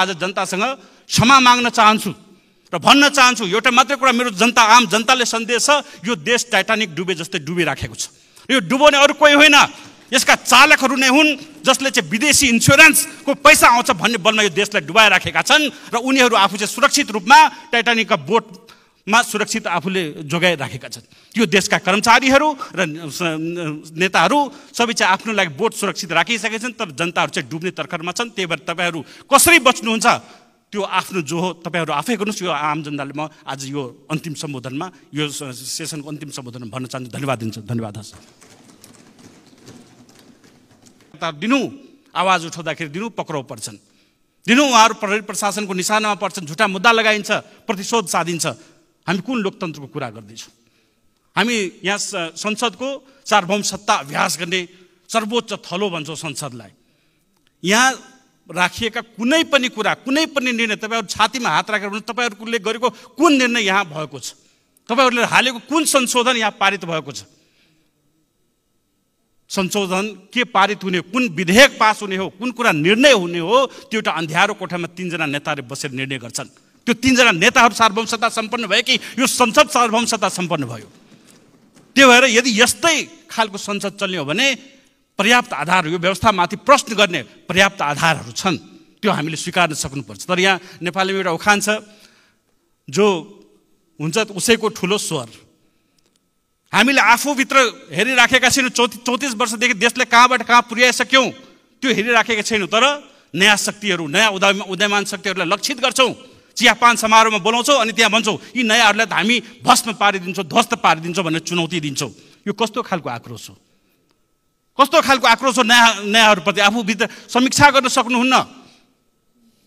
आज जनतासँग क्षमा माग्न चाहन्छु र भन्न चाहन्छु एउटा मात्रै कुरा मेरो जनता आम जनताले सन्देश छ यो देश टाइटानिक डुबे जस्तै डुबिराखेको छ यो डुबोने अरू कोही होइन यसका चालकहरू नै हुन् जसले चाहिँ विदेशी इन्सुरेन्सको पैसा आउँछ भन्ने बलमा यो देशलाई डुबाइराखेका छन् र उनीहरू आफू चाहिँ सुरक्षित रूपमा टाइटानिकका बोट मा सुरक्षित आफूले जोगाइराखेका छन् यो देशका कर्मचारीहरू र नेताहरू सबै चाहिँ आफ्नो लागि बोट सुरक्षित राखिसकेका छन् तर जनताहरू चाहिँ डुब्ने तर्खरमा छन् त्यही भएर तपाईँहरू कसरी बच्नुहुन्छ त्यो आफ्नो जो हो तपाईँहरू आफै गर्नुहोस् यो आम जनताले म आज यो अन्तिम सम्बोधनमा यो सेसनको अन्तिम सम्बोधनमा भन्न चाहन्छु धन्यवाद दिन्छु धन्यवाद हस् दिनु आवाज उठाउँदाखेरि दिनु पक्राउ पर्छन् दिनु उहाँहरू प्रशासनको निशानामा पर्छन् झुटा मुद्दा लगाइन्छ प्रतिशोध साधिन्छ हामी कुन लोकतन्त्रको कुरा गर्दैछौँ हामी यहाँ संसदको सार्वभौम सत्ता अभ्यास गर्ने सर्वोच्च थलो भन्छौँ संसदलाई यहाँ राखिएका कुनै पनि कुरा कुनै पनि निर्णय तपाईँहरू छातीमा हात राखेर भने तपाईँहरूले गरेको कुन निर्णय यहाँ भएको छ तपाईँहरूले हालेको कुन संशोधन यहाँ पारित भएको छ संशोधन के पारित हुने कुन विधेयक पास हुने हो कुन कुरा निर्णय हुने हो त्यो एउटा अन्ध्यारो कोठामा तिनजना नेताहरू बसेर निर्णय गर्छन् त्यो तिनजना नेताहरू सार्वभौमसत्ता सम्पन्न भयो कि यो संसद सार्वभौमसत्ता सम्पन्न भयो त्यो भएर यदि यस्तै खालको संसद चल्ने हो भने पर्याप्त आधार यो व्यवस्थामाथि प्रश्न गर्ने पर्याप्त आधारहरू छन् त्यो हामीले स्वीकार्न सक्नुपर्छ तर यहाँ नेपालीमा एउटा उखान छ जो हुन्छ उसैको ठुलो स्वर हामीले आफूभित्र हेरिराखेका छैनौँ चौति चौतिस वर्षदेखि देशले कहाँबाट कहाँ पुर्याइसक्यौँ त्यो हेरिराखेका छैनौँ तर नयाँ शक्तिहरू नयाँ उदा उदयमान शक्तिहरूलाई लक्षित गर्छौँ चियापान समारोहमा बोलाउँछौँ अनि त्यहाँ भन्छौँ यी नयाँहरूलाई त हामी भस्म पारिदिन्छौँ ध्वस्त पारिदिन्छौँ भनेर चुनौती दिन्छौँ यो कस्तो खालको आक्रोश हो कस्तो खालको आक्रोश हो नयाँ नयाँहरूप्रति आफूभित्र समीक्षा गर्न सक्नुहुन्न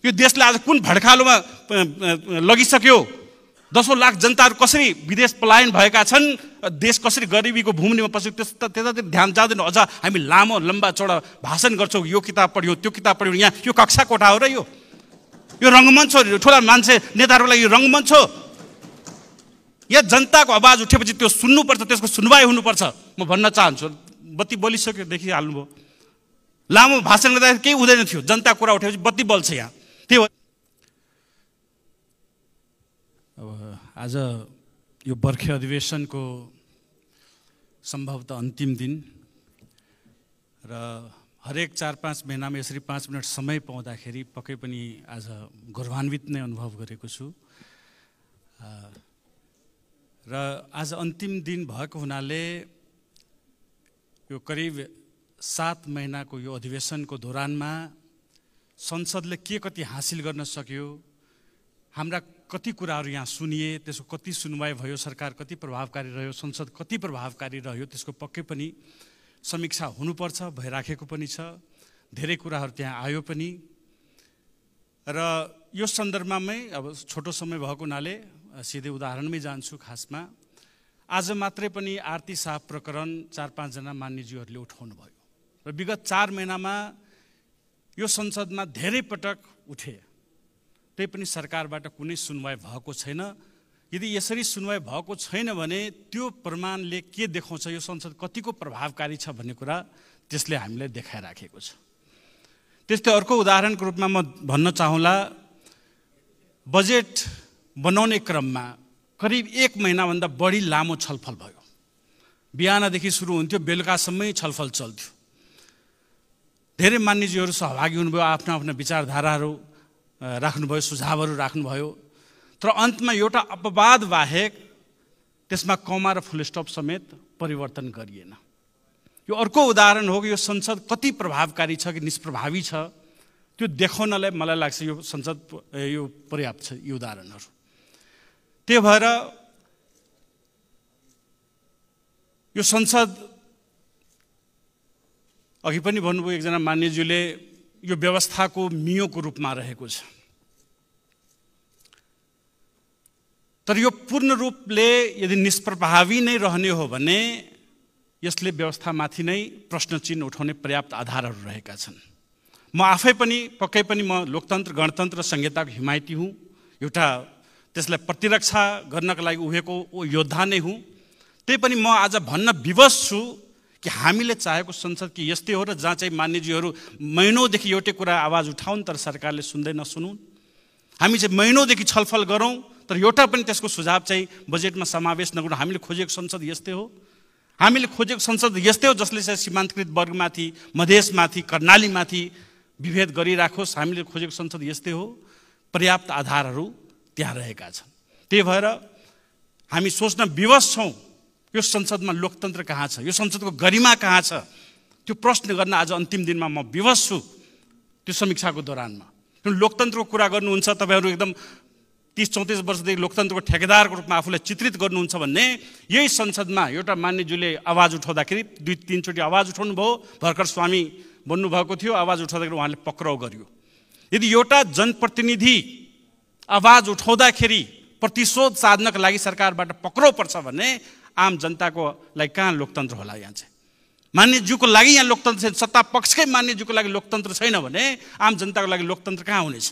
यो देशलाई आज कुन भड्कालोमा लगिसक्यो दसौँ लाख जनताहरू कसरी विदेश पलायन भएका छन् देश कसरी गरिबीको भूमिमा पस्यो त्यस्ता त्यतातिर ध्यान जाँदैन अझ हामी लामो लम्बा चौडा भाषण गर्छौँ यो किताब पढ्यो त्यो किताब पढ्यो यहाँ यो कक्षा कोठा हो र यो यो रङ्गमञ्च हो ठुला मान्छे नेताहरूको लागि यो रङ्गमञ्च हो या जनताको आवाज उठेपछि त्यो सुन्नुपर्छ त्यसको सुनवाई हुनुपर्छ म भन्न चाहन्छु बत्ती बलिसक्यो देखिहाल्नुभयो लामो भाषण गर्दाखेरि केही हुँदैन थियो जनताको कुरा उठेपछि बत्ती बल्छ यहाँ त्यही हो अब आज यो बर्खे अधिवेशनको सम्भवतः अन्तिम दिन र हरेक चार पाँच महिनामा यसरी पाँच मिनट समय पाउँदाखेरि पक्कै पनि आज गौरवान्वित नै अनुभव गरेको छु र आज अन्तिम दिन भएको हुनाले यो करिब सात महिनाको यो अधिवेशनको दौरानमा संसदले के कति हासिल गर्न सक्यो हाम्रा कति कुराहरू यहाँ सुनिए त्यसको कति सुनवाई भयो सरकार कति प्रभावकारी रह्यो संसद कति प्रभावकारी रह्यो त्यसको पक्कै पनि समीक्षा हुनुपर्छ भइराखेको पनि छ धेरै कुराहरू त्यहाँ आयो पनि र यो सन्दर्भमै अब छोटो समय भएको हुनाले सिधै उदाहरणमै जान्छु खासमा आज मात्रै पनि आरती साह प्रकरण चार पाँचजना मान्यज्यूहरूले उठाउनु भयो र विगत चार महिनामा यो संसदमा धेरै पटक उठे त्यही पनि सरकारबाट कुनै सुनवाई भएको छैन यदि यसरी सुनवाई भएको छैन भने त्यो प्रमाणले के देखाउँछ यो संसद कतिको प्रभावकारी छ भन्ने कुरा त्यसले हामीलाई देखाइराखेको छ त्यस्तै अर्को उदाहरणको रूपमा म भन्न चाहौँला बजेट बनाउने क्रममा करिब एक महिनाभन्दा बढी लामो छलफल भयो बिहानदेखि सुरु हुन्थ्यो बेलुकासम्मै छलफल चल्थ्यो धेरै मान्यजीहरू सहभागी हुनुभयो आफ्ना आफ्ना विचारधाराहरू राख्नुभयो सुझावहरू राख्नुभयो तर अन्तमा एउटा अपवाद बाहेक त्यसमा कमा र फुल स्टप समेत परिवर्तन गरिएन यो अर्को उदाहरण हो कि यो संसद कति प्रभावकारी छ कि निष्प्रभावी छ त्यो देखाउनलाई मलाई लाग्छ यो संसद यो पर्याप्त छ यो उदाहरणहरू त्यही भएर यो संसद अघि पनि भन्नुभयो एकजना मान्यज्यूले यो व्यवस्थाको मियोको रूपमा रहेको छ तर यो पूर्ण रूपले यदि निष्प्रभावी नै रहने हो भने यसले व्यवस्थामाथि नै प्रश्न चिन्ह उठाउने पर्याप्त आधारहरू रहेका छन् म आफै पनि पक्कै पनि म लोकतन्त्र गणतन्त्र संहिताको हिमायती हुँ एउटा त्यसलाई प्रतिरक्षा गर्नको लागि ऊ योद्धा नै हुँ त्यही पनि म आज भन्न विवश छु कि हामीले चाहेको संसद कि यस्तै हो र जहाँ चाहिँ मान्यजीहरू महिनौदेखि एउटै कुरा आवाज उठाउन् तर सरकारले सुन्दै नसुनुन् हामी चाहिँ महिनौदेखि छलफल गरौँ तर एउटा पनि त्यसको सुझाव चाहिँ बजेटमा समावेश नगर्नु हामीले खोजेको संसद यस्तै हो हामीले खोजेको संसद यस्तै हो जसले चाहिँ सीमान्तकृत वर्गमाथि मधेसमाथि कर्णालीमाथि विभेद गरिराखोस् हामीले खोजेको संसद यस्तै हो पर्याप्त आधारहरू त्यहाँ रहेका छन् त्यही भएर हामी सोच्न विवश छौँ यो संसदमा लोकतन्त्र कहाँ छ यो संसदको गरिमा कहाँ छ त्यो प्रश्न गर्न आज अन्तिम दिनमा म विवश छु त्यो समीक्षाको दौरानमा लोकतन्त्रको कुरा गर्नुहुन्छ तपाईँहरू एकदम तिस चौतिस वर्षदेखि लोकतन्त्रको ठेकेदारको रूपमा आफूलाई चित्रित गर्नुहुन्छ भन्ने यही संसदमा एउटा मान्यज्यूले आवाज उठाउँदाखेरि दुई तिनचोटि आवाज उठाउनु भयो भर्खर स्वामी बन्नुभएको थियो आवाज उठाउँदाखेरि उहाँले पक्राउ गर्यो यदि एउटा जनप्रतिनिधि आवाज उठाउँदाखेरि प्रतिशोध साधनको लागि सरकारबाट पक्राउ पर्छ भने आम जनताको लागि कहाँ लोकतन्त्र होला यहाँ चाहिँ मान्यज्यूको लागि यहाँ लोकतन्त्र छैन सत्ता पक्षकै मान्यज्यूको लागि लोकतन्त्र छैन भने आम जनताको लागि लोकतन्त्र कहाँ हुनेछ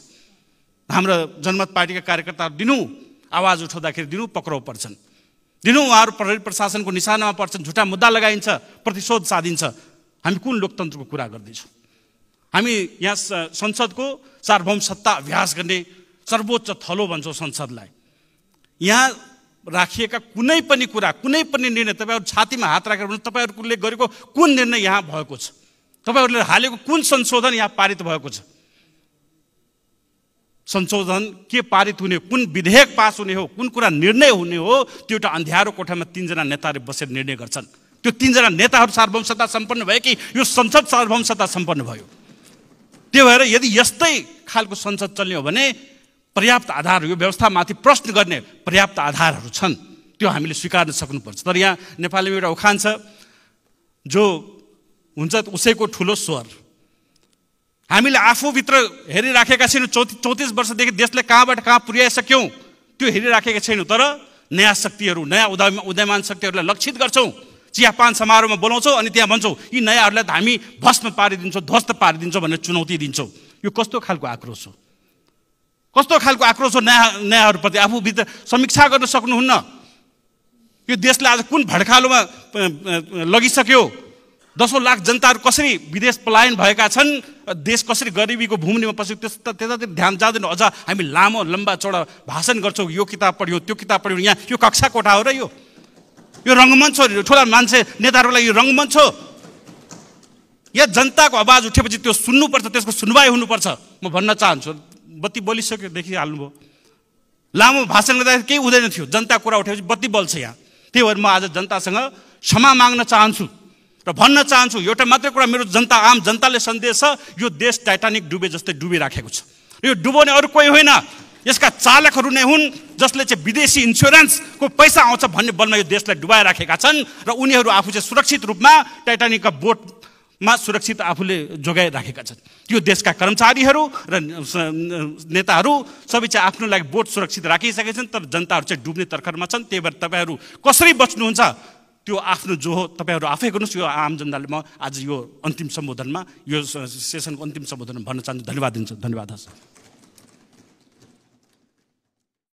हाम्रो जनमत पार्टीका कार्यकर्ताहरू दिनु आवाज उठाउँदाखेरि दिनु पक्राउ पर्छन् दिनु उहाँहरू प्रहरी प्रशासनको निशानामा पर्छन् झुटा मुद्दा लगाइन्छ प्रतिशोध साधिन्छ हामी कुन लोकतन्त्रको कुरा गर्दैछौँ हामी यहाँ संसदको सार्वभौम सत्ता अभ्यास गर्ने सर्वोच्च थलो भन्छौँ संसदलाई यहाँ राखिएका कुनै पनि कुरा कुनै पनि निर्णय तपाईँहरू छातीमा हात राखेर भने तपाईँहरूले गरेको कुन निर्णय यहाँ भएको छ तपाईँहरूले हालेको कुन संशोधन यहाँ पारित भएको छ संशोधन के पारित हुने कुन विधेयक पास हुने हो कुन कुरा निर्णय हुने हो त्यो एउटा अन्ध्यारो कोठामा तिनजना नेताले बसेर निर्णय गर्छन् त्यो तिनजना नेताहरू सार्वभौमसत्ता सम्पन्न भयो कि यो संसद सार्वभौमसत्ता सम्पन्न भयो त्यो भएर यदि यस्तै खालको संसद चल्ने हो भने पर्याप्त आधार यो व्यवस्थामाथि प्रश्न गर्ने पर्याप्त आधारहरू छन् त्यो हामीले स्वीकार्न सक्नुपर्छ तर यहाँ नेपालीमा एउटा उखान छ जो हुन्छ उसैको ठुलो स्वर हामीले आफूभित्र हेरिराखेका छैनौँ चौति चौतिस वर्षदेखि देशले कहाँबाट कहाँ पुर्याइसक्यौँ त्यो हेरिराखेका छैनौँ तर नयाँ शक्तिहरू नयाँ उदा उदयमान शक्तिहरूलाई लक्षित गर्छौँ चियापान समारोहमा बोलाउँछौँ अनि त्यहाँ भन्छौँ यी नयाँहरूलाई त हामी भस्म पारिदिन्छौँ ध्वस्त पारिदिन्छौँ भनेर चुनौती दिन्छौँ यो कस्तो खालको आक्रोश हो कस्तो खालको आक्रोश हो नयाँ नयाँहरूप्रति आफूभित्र समीक्षा गर्न सक्नुहुन्न यो देशलाई आज कुन भड्कालोमा लगिसक्यो दसौँ लाख जनताहरू कसरी विदेश पलायन भएका छन् देश कसरी गरिबीको भूमिमा पस्यो त्यस त्यतातिर ध्यान जाँदैन अझ हामी लामो लम्बा चौडा भाषण गर्छौँ यो किताब पढ्यौँ त्यो किताब पढ्यौँ यहाँ यो कक्षा कोठा हो र यो यो रङ्गमञ्च हो ठुला मान्छे नेताहरूलाई यो रङ्गमञ्च हो या जनताको आवाज उठेपछि त्यो सुन्नुपर्छ त्यसको सुनवाई हुनुपर्छ म भन्न चाहन्छु बत्ती बलिसक्यो देखिहाल्नुभयो लामो भाषण गर्दाखेरि केही हुँदैन थियो जनता कुरा उठेपछि बत्ती बल्छ यहाँ त्यही भएर म आज जनतासँग क्षमा माग्न चाहन्छु र भन्न चाहन्छु एउटा मात्रै कुरा मेरो जनता आम जनताले सन्देश छ यो देश टाइटानिक डुबे जस्तै डुबिराखेको छ यो डुबाउने अरू कोही होइन यसका चालकहरू नै हुन् जसले चाहिँ विदेशी इन्सुरेन्सको पैसा आउँछ भन्ने बलमा यो देशलाई डुबाइराखेका छन् र उनीहरू आफू चाहिँ सुरक्षित रूपमा टाइटानिकका बोटमा सुरक्षित आफूले जोगाइराखेका छन् यो देशका कर्मचारीहरू र नेताहरू सबै चाहिँ आफ्नो लागि बोट सुरक्षित राखिसकेका छन् तर जनताहरू चाहिँ डुब्ने तर्खरमा छन् त्यही भएर तपाईँहरू कसरी बच्नुहुन्छ त्यो आफ्नो जो हो तपाईँहरू आफै गर्नुहोस् यो आम जनताले म आज यो अन्तिम सम्बोधनमा यो सेसनको अन्तिम सम्बोधनमा भन्न चाहन्छु धन्यवाद दिन्छु धन्यवाद हस्